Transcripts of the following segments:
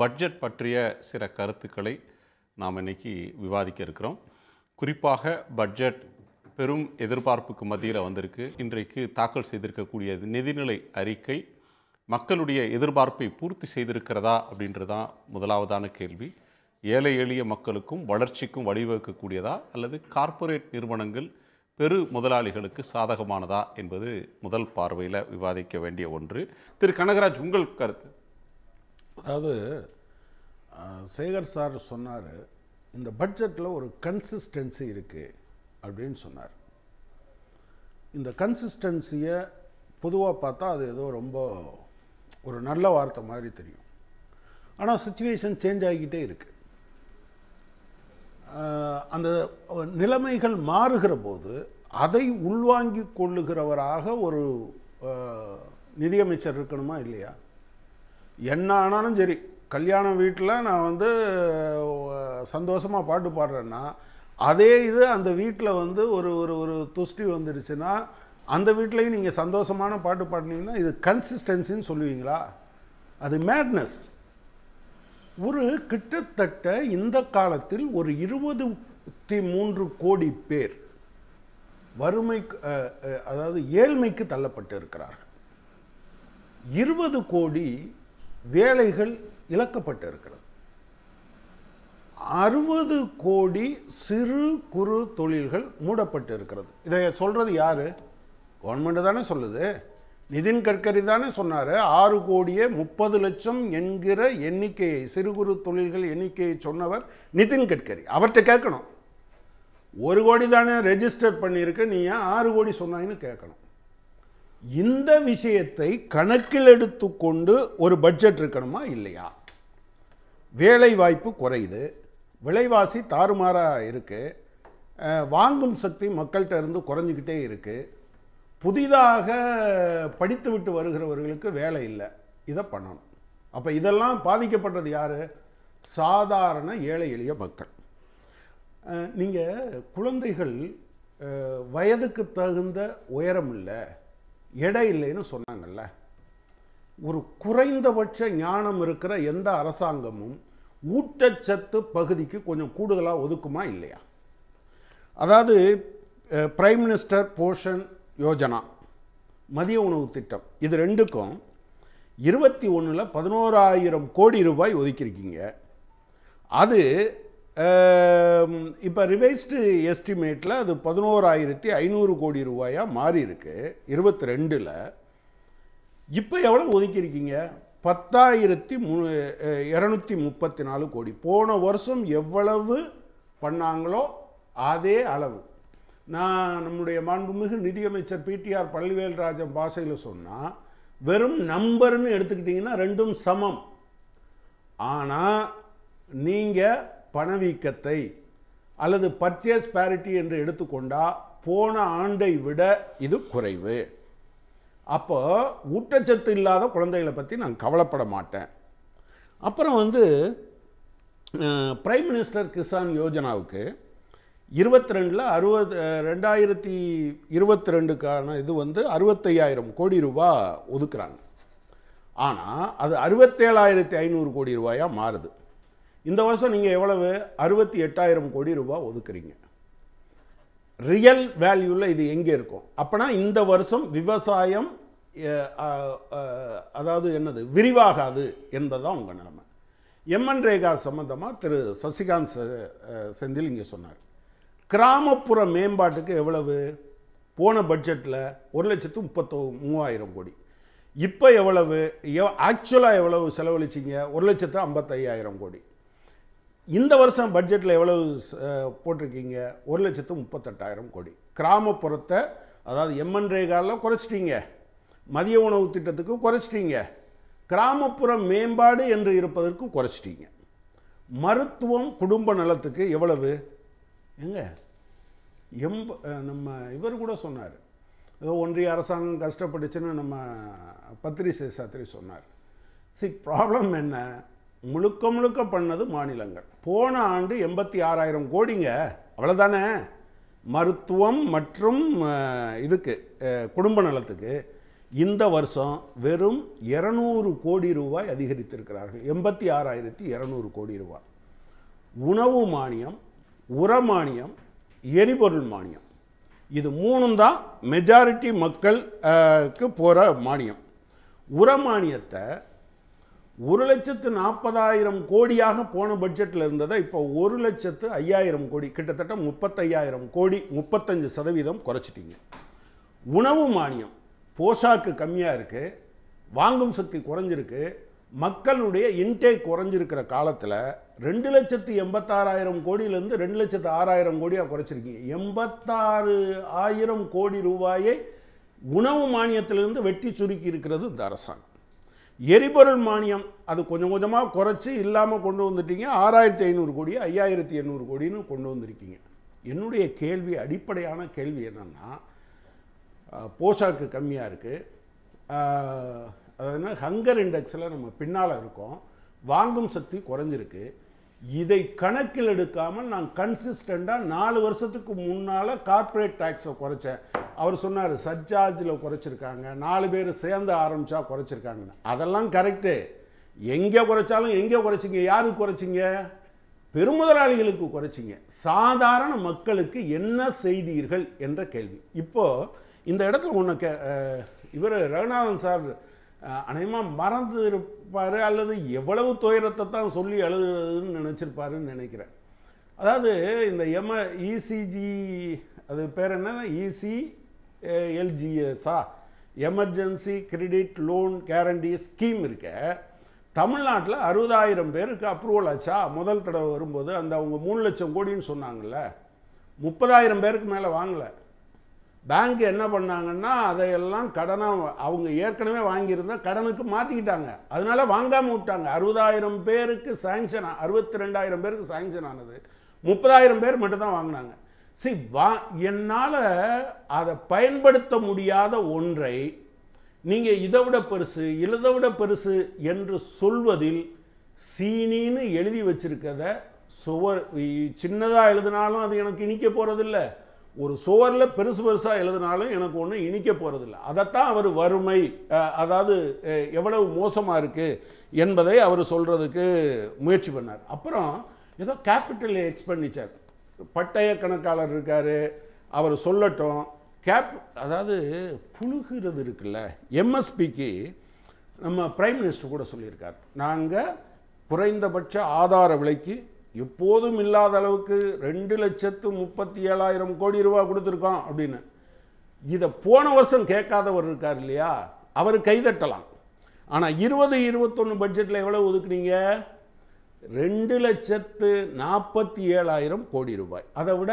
budget பற்றிய சில கருத்துக்களை நாம் இன்றைக்கி விவாதிக்க இருக்கிறோம் குறிப்பாக பட்ஜெட் பெரும் எதிர்பார்ப்புக்கு மத்தியில் வந்திருக்கு இன்றைக்கு தாக்கல் செய்திருக்கக்கூடிய நிதிநிலை அறிக்கை மக்களுடைய எதிர்பார்ப்பை பூர்த்தி செய்திருக்கிறதா அப்படின்றது முதலாவதான கேள்வி ஏழை எளிய மக்களுக்கும் வளர்ச்சிக்கும் வழிவகுக்கக்கூடியதா அல்லது கார்ப்பரேட் நிறுவனங்கள் பெரு முதலாளிகளுக்கு சாதகமானதா என்பது முதல் பார்வையில் விவாதிக்க வேண்டிய ஒன்று திரு கனகராஜ் உங்கள் கருத்து அதாவது சேகர் சார் சொன்னார் இந்த பட்ஜெட்டில் ஒரு கன்சிஸ்டன்சி இருக்குது அப்படின்னு சொன்னார் இந்த கன்சிஸ்டன்சியை பொதுவாக பார்த்தா அது ஏதோ ரொம்ப ஒரு நல்ல வார்த்தை மாதிரி தெரியும் ஆனால் சுச்சுவேஷன் சேஞ்ச் ஆகிக்கிட்டே இருக்குது அந்த நிலைமைகள் மாறுகிற போது அதை உள்வாங்கி கொள்ளுகிறவராக ஒரு நிதியமைச்சர் இருக்கணுமா இல்லையா என்ன ஆனாலும் சரி கல்யாணம் வீட்டில் நான் வந்து சந்தோஷமாக பாட்டு பாடுறேன்னா அதே இது அந்த வீட்டில் வந்து ஒரு ஒரு ஒரு துஷ்டி வந்துருச்சுன்னா அந்த வீட்லேயும் நீங்கள் சந்தோஷமான பாட்டு பாடினீங்கன்னா இது கன்சிஸ்டன்சின்னு சொல்லுவீங்களா அது மேட்னஸ் ஒரு கிட்டத்தட்ட இந்த காலத்தில் ஒரு இருபத்தி மூன்று கோடி பேர் வறுமை அதாவது ஏழ்மைக்கு தள்ளப்பட்டு இருக்கிறார்கள் இருபது கோடி வேலைகள் இழக்கப்பட்டு இருக்கிறது அறுபது கோடி சிறு குறு தொழில்கள் மூடப்பட்டு இருக்கிறது இதை சொல்கிறது யார் கவர்மெண்ட் தானே சொல்லுது நிதின் கட்கரி தானே சொன்னார் ஆறு கோடியே முப்பது லட்சம் என்கிற எண்ணிக்கையை சிறு குறு தொழில்கள் எண்ணிக்கையை சொன்னவர் நிதின் கட்கரி அவர்கிட்ட கேட்கணும் ஒரு கோடி தானே ரெஜிஸ்டர் பண்ணியிருக்கு நீ ஏன் ஆறு கோடி சொன்னாங்கன்னு கேட்கணும் இந்த விஷயத்தை கணக்கில் எடுத்துக்கொண்டு ஒரு பட்ஜெட் இருக்கணுமா இல்லையா வேலை வாய்ப்பு குறையுது விலைவாசி தாறுமாறாக இருக்குது வாங்கும் சக்தி மக்கள்கிட்ட இருந்து குறைஞ்சிக்கிட்டே இருக்குது புதிதாக படித்து விட்டு வருகிறவர்களுக்கு வேலை இல்லை இதை பண்ணணும் அப்போ இதெல்லாம் பாதிக்கப்படுறது யார் சாதாரண ஏழை எளிய மக்கள் நீங்கள் குழந்தைகள் வயதுக்கு தகுந்த உயரம் இல்லை எடை இல்லைன்னு சொன்னாங்கல்ல ஒரு குறைந்தபட்ச ஞானம் இருக்கிற எந்த அரசாங்கமும் ஊட்டச்சத்து பகுதிக்கு கொஞ்சம் கூடுதலாக ஒதுக்குமா இல்லையா அதாவது பிரைம் மினிஸ்டர் போஷன் யோஜனா மதிய உணவு திட்டம் இது ரெண்டுக்கும் இருபத்தி ஒன்றில் பதினோராயிரம் கோடி ரூபாய் ஒதுக்கியிருக்கீங்க அது இப்போ ரிவைஸ்டு எஸ்டிமேட்டில் அது பதினோராயிரத்தி ஐநூறு கோடி ரூபாயாக மாறி இருக்கு இருபத்தி ரெண்டில் இப்போ எவ்வளோ ஒதுக்கியிருக்கீங்க பத்தாயிரத்தி மு இரநூத்தி முப்பத்தி நாலு கோடி போன வருஷம் எவ்வளவு பண்ணாங்களோ அதே அளவு நான் நம்முடைய மாண்புமிகு நிதியமைச்சர் பிடிஆர் பழனிவேல்ராஜன் பாஷையில் சொன்னால் வெறும் நம்பர்னு எடுத்துக்கிட்டிங்கன்னா ரெண்டும் சமம் ஆனால் நீங்கள் பணவீக்கத்தை அல்லது பர்ச்சேஸ் பேரிட்டி என்று எடுத்துக்கொண்டால் போன ஆண்டை விட இது குறைவு அப்போ ஊட்டச்சத்து இல்லாத குழந்தைகளை பற்றி நான் கவலைப்பட மாட்டேன் அப்புறம் வந்து பிரைம் மினிஸ்டர் கிசான் யோஜனாவுக்கு இருபத்தி ரெண்டில் அறுபது ரெண்டாயிரத்தி இருபத்தி ரெண்டுக்கான இது வந்து அறுபத்தையாயிரம் கோடி ரூபா ஒதுக்குறாங்க ஆனால் அது அறுபத்தேழாயிரத்தி ஐநூறு கோடி ரூபாயாக மாறுது இந்த வருஷம் நீங்கள் எவ்வளவு அறுபத்தி எட்டாயிரம் கோடி ரூபாய் ஒதுக்குறீங்க ரியல் வேல்யூவில் இது எங்கே இருக்கும் அப்போனா இந்த வருஷம் விவசாயம் அதாவது என்னது என்பது தான் உங்கள் நிலைமை எம்என் ரேகா சம்மந்தமாக திரு சசிகாந்த் செந்தில் இங்கே சொன்னார் கிராமப்புற மேம்பாட்டுக்கு எவ்வளவு போன பட்ஜெட்டில் ஒரு லட்சத்து முப்பத்தோ மூவாயிரம் கோடி இப்போ எவ்வளவு எவ் ஆக்சுவலாக எவ்வளவு செலவழிச்சிங்க ஒரு லட்சத்து ஐம்பத்தையாயிரம் கோடி இந்த வருஷம் பட்ஜெட்டில் எவ்வளவு போட்டிருக்கீங்க ஒரு லட்சத்து முப்பத்தெட்டாயிரம் கோடி கிராமப்புறத்தை அதாவது எம்என் குறைச்சிட்டீங்க குறைச்சிட்டிங்க மதிய உணவு திட்டத்துக்கு குறைச்சிட்டிங்க கிராமப்புற மேம்பாடு என்று இருப்பதற்கு குறைச்சிட்டிங்க மருத்துவம் குடும்ப நலத்துக்கு எவ்வளவு எங்க எம்ப நம்ம இவர் கூட சொன்னார் ஏதோ ஒன்றிய அரசாங்கம் கஷ்டப்பட்டுச்சுன்னு நம்ம பத்திரி சேசாத்திரி சொன்னார் சி ப்ராப்ளம் என்ன முழுக்க முழுக்க பண்ணது மாநிலங்கள் போன ஆண்டு எண்பத்தி ஆறாயிரம் கோடிங்க அவ்வளோதானே மருத்துவம் மற்றும் இதுக்கு குடும்ப நலத்துக்கு இந்த வருஷம் வெறும் இரநூறு கோடி ரூபாய் அதிகரித்திருக்கிறார்கள் எண்பத்தி ஆறாயிரத்தி இரநூறு கோடி ரூபாய் உணவு மானியம் உர மானியம் எரிபொருள் மானியம் இது மூணும் தான் மெஜாரிட்டி மக்களுக்கு போகிற மானியம் உர மானியத்தை ஒரு லட்சத்து நாற்பதாயிரம் கோடியாக போன பட்ஜெட்டில் இருந்ததை இப்போ ஒரு லட்சத்து ஐயாயிரம் கோடி கிட்டத்தட்ட முப்பத்தையாயிரம் கோடி முப்பத்தஞ்சு சதவீதம் குறைச்சிட்டிங்க உணவு மானியம் போஷாக்கு கம்மியாக இருக்குது வாங்கும் சக்தி குறைஞ்சிருக்கு மக்களுடைய இன்டேக் குறைஞ்சிருக்கிற காலத்தில் ரெண்டு லட்சத்து எண்பத்தாறாயிரம் கோடியிலேருந்து ரெண்டு லட்சத்து ஆறாயிரம் கோடியாக குறைச்சிருக்கீங்க எண்பத்தாறு ஆயிரம் கோடி ரூபாயை உணவு மானியத்திலிருந்து வெட்டி சுருக்கி இருக்கிறது இந்த அரசாங்கம் எரிபொருள் மானியம் அது கொஞ்சம் கொஞ்சமாக குறைச்சி இல்லாமல் கொண்டு வந்துட்டீங்க ஆறாயிரத்தி ஐநூறு கோடி ஐயாயிரத்தி எண்ணூறு கோடின்னு கொண்டு வந்திருக்கீங்க என்னுடைய கேள்வி அடிப்படையான கேள்வி என்னென்னா போஷாக்கு கம்மியாக இருக்குது அதாவது ஹங்கர் இண்டெக்ஸில் நம்ம பின்னால் இருக்கோம் வாங்கும் சக்தி குறைஞ்சிருக்கு இதை கணக்கில் எடுக்காமல் நான் கன்சிஸ்டண்டாக நாலு வருஷத்துக்கு முன்னால் கார்ப்பரேட் டேக்ஸை குறைச்சேன் அவர் சொன்னார் சர்ச்சார்ஜில் குறைச்சிருக்காங்க நாலு பேர் சேர்ந்து ஆரம்பித்தா குறைச்சிருக்காங்கன்னு அதெல்லாம் கரெக்டு எங்கே குறைச்சாலும் எங்கே குறைச்சிங்க யாருக்கு குறைச்சிங்க பெருமுதலாளிகளுக்கு குறைச்சிங்க சாதாரண மக்களுக்கு என்ன செய்தீர்கள் என்ற கேள்வி இப்போது இந்த இடத்துல ஒன்று க இவர் ரகுநாதன் சார் அநேகமாக மறந்து இருப்பார் அல்லது எவ்வளவு துயரத்தை தான் சொல்லி எழுதுறதுன்னு நினச்சிருப்பாருன்னு நினைக்கிறேன் அதாவது இந்த எம இசிஜி அது பேர் என்ன இசி எல்ஜிஎஸ்ஸா emergency credit loan guarantee scheme இருக்க தமிழ்நாட்டில் அறுபதாயிரம் பேருக்கு அப்ரூவல் ஆச்சா முதல் தடவை வரும்போது அந்த அவங்க மூணு லட்சம் கோடின்னு சொன்னாங்கல்ல முப்பதாயிரம் பேருக்கு மேலே வாங்கலை பேங்க் என்ன பண்ணாங்கன்னா அதையெல்லாம் கடனாக அவங்க ஏற்கனவே வாங்கியிருந்தால் கடனுக்கு மாற்றிக்கிட்டாங்க அதனால வாங்காமல் விட்டாங்க அறுபதாயிரம் பேருக்கு சாங்ஷன் அறுபத்தி ரெண்டாயிரம் பேருக்கு சாங்ஷன் ஆனது முப்பதாயிரம் பேர் மட்டும்தான் வாங்கினாங்க சி வா என்னால் அதை பயன்படுத்த முடியாத ஒன்றை நீங்கள் இதை விட பெருசு இதை விட பெருசு என்று சொல்வதில் சீனின்னு எழுதி வச்சிருக்கத சுவர் சின்னதாக எழுதினாலும் அது எனக்கு இனிக்க போகிறதில்லை ஒரு சுவரில் பெருசு பெருசாக எழுதினாலும் எனக்கு ஒன்றும் இனிக்க போகிறதில்ல அதைத்தான் அவர் வறுமை அதாவது எவ்வளவு மோசமாக இருக்குது என்பதை அவர் சொல்கிறதுக்கு முயற்சி பண்ணார் அப்புறம் ஏதோ கேபிட்டல் எக்ஸ்பெண்டிச்சர் பட்டய கணக்காளர் இருக்கார் அவர் சொல்லட்டும் கேப் அதாவது புழுகிறது இருக்குல்ல எம்எஸ்பிக்கு நம்ம பிரைம் மினிஸ்டர் கூட சொல்லியிருக்கார் நாங்கள் குறைந்தபட்ச ஆதார விலைக்கு எப்போதும் இல்லாத அளவுக்கு ரெண்டு லட்சத்து முப்பத்தி ஏழாயிரம் கோடி ரூபா கொடுத்துருக்கோம் அப்படின்னு இதை போன வருஷம் கேட்காதவர் இருக்கார் இல்லையா அவர் கைதட்டலாம் ஆனால் இருபது இருபத்தொன்று பட்ஜெட்டில் எவ்வளோ ஒதுக்குனீங்க ரெண்டு லட்சத்து நாற்பத்தி ஏழாயிரம் கோடி ரூபாய் அதை விட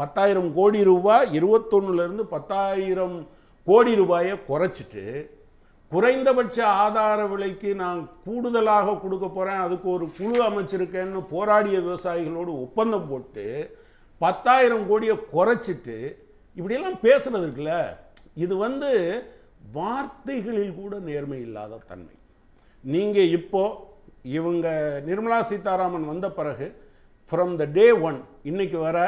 பத்தாயிரம் கோடி ரூபாய் இருபத்தொன்னுலேருந்து பத்தாயிரம் கோடி ரூபாயை குறைச்சிட்டு குறைந்தபட்ச ஆதார விலைக்கு நான் கூடுதலாக கொடுக்க போகிறேன் அதுக்கு ஒரு குழு அமைச்சிருக்கேன்னு போராடிய விவசாயிகளோடு ஒப்பந்தம் போட்டு பத்தாயிரம் கோடியை குறைச்சிட்டு இப்படியெல்லாம் பேசுனது இருக்குல்ல இது வந்து வார்த்தைகளில் கூட நேர்மை இல்லாத தன்மை நீங்கள் இப்போது இவங்க நிர்மலா சீதாராமன் வந்த பிறகு ஃப்ரம் த டே ஒன் இன்றைக்கு வர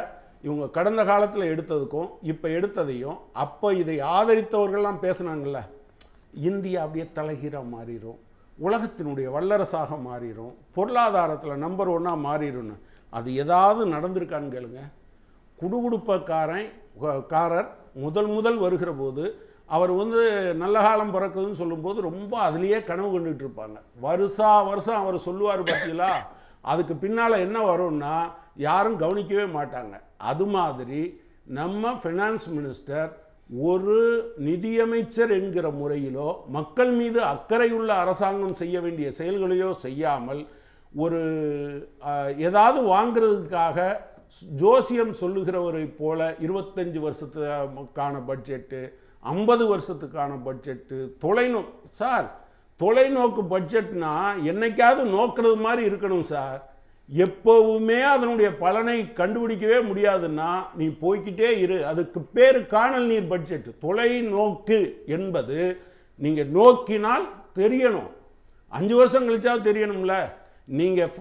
இவங்க கடந்த காலத்தில் எடுத்ததுக்கும் இப்போ எடுத்ததையும் அப்போ இதை ஆதரித்தவர்கள்லாம் பேசுனாங்கள்ல இந்தியா அப்படியே தலைகீராக மாறிடும் உலகத்தினுடைய வல்லரசாக மாறிடும் பொருளாதாரத்தில் நம்பர் ஒன்னாக மாறிடும்னு அது ஏதாவது நடந்திருக்கான்னு கேளுங்க குடுகுடுப்பக்காரன் காரர் முதல் முதல் வருகிற போது அவர் வந்து நல்ல காலம் பிறக்குதுன்னு சொல்லும்போது ரொம்ப அதுலேயே கனவு கண்டுகிட்டு இருப்பாங்க வருஷா வருஷம் அவர் சொல்லுவார் பார்த்தீங்களா அதுக்கு பின்னால் என்ன வரும்னா யாரும் கவனிக்கவே மாட்டாங்க அது மாதிரி நம்ம ஃபினான்ஸ் மினிஸ்டர் ஒரு நிதியமைச்சர் என்கிற முறையிலோ மக்கள் மீது அக்கறையுள்ள அரசாங்கம் செய்ய வேண்டிய செயல்களையோ செய்யாமல் ஒரு ஏதாவது வாங்கிறதுக்காக ஜோசியம் சொல்லுகிறவரை போல இருபத்தஞ்சு வருஷத்துக்கான பட்ஜெட்டு ஐம்பது வருஷத்துக்கான பட்ஜெட்டு தொலைநோ சார் தொலைநோக்கு பட்ஜெட்னா என்னைக்காவது நோக்கிறது மாதிரி இருக்கணும் சார் எப்பவுமே அதனுடைய பலனை கண்டுபிடிக்கவே முடியாதுன்னா நீ போய்கிட்டே இரு அதுக்கு பேர் காணல் நீர் பட்ஜெட் தொலை நோக்கு என்பது நீங்கள் நோக்கினால் தெரியணும் அஞ்சு வருஷம் கழிச்சா தெரியணும்ல நீங்கள்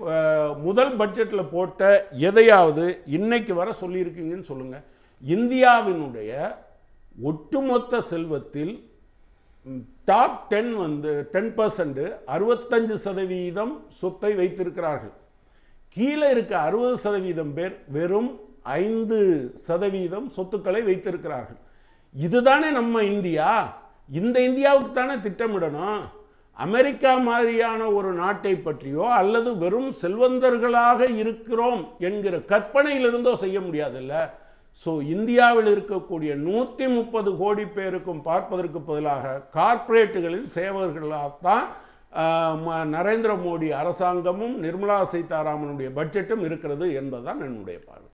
முதல் பட்ஜெட்டில் போட்ட எதையாவது இன்னைக்கு வர சொல்லியிருக்கீங்கன்னு சொல்லுங்கள் இந்தியாவினுடைய ஒட்டுமொத்த செல்வத்தில் டாப் டென் வந்து டென் பர்சன்ட் அறுபத்தஞ்சு சதவீதம் சொத்தை வைத்திருக்கிறார்கள் கீழே இருக்க அறுபது சதவீதம் பேர் வெறும் ஐந்து சதவீதம் சொத்துக்களை வைத்திருக்கிறார்கள் இதுதானே நம்ம இந்தியா இந்த இந்தியாவுக்கு தானே திட்டமிடணும் அமெரிக்கா மாதிரியான ஒரு நாட்டை பற்றியோ அல்லது வெறும் செல்வந்தர்களாக இருக்கிறோம் என்கிற கற்பனையிலிருந்தோ செய்ய முடியாதுல்ல ஸோ இந்தியாவில் இருக்கக்கூடிய நூற்றி முப்பது கோடி பேருக்கும் பார்ப்பதற்கு பதிலாக கார்ப்பரேட்டுகளின் சேவர்களாகத்தான் நரேந்திர மோடி அரசாங்கமும் நிர்மலா சீதாராமனுடைய பட்ஜெட்டும் இருக்கிறது என்பதுதான் என்னுடைய பார்வை